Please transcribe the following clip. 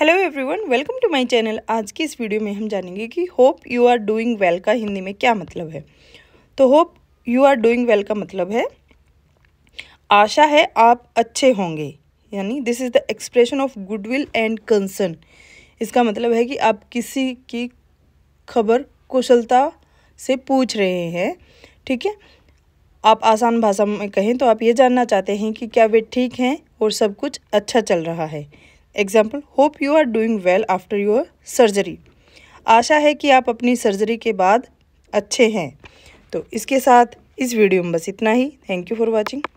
hello everyone welcome to my channel आज की इस वीडियो में हम जानेंगे कि hope you are doing well का हिंदी में क्या मतलब है तो hope you are doing well का मतलब है आशा है आप अच्छे होंगे यानी this is the expression of goodwill and concern इसका मतलब है कि आप किसी की खबर कुशलता से पूछ रहे हैं ठीक है आप आसान भाषा में कहें तो आप ये जानना चाहते हैं कि क्या वे ठीक हैं और सब कुछ अच्छा चल रहा है example hope you are doing well after your surgery आशा है कि आप अपनी सर्जरी के बाद अच्छे हैं तो इसके साथ इस वीडियो में बस इतना ही थैंक यू फॉर वॉचिंग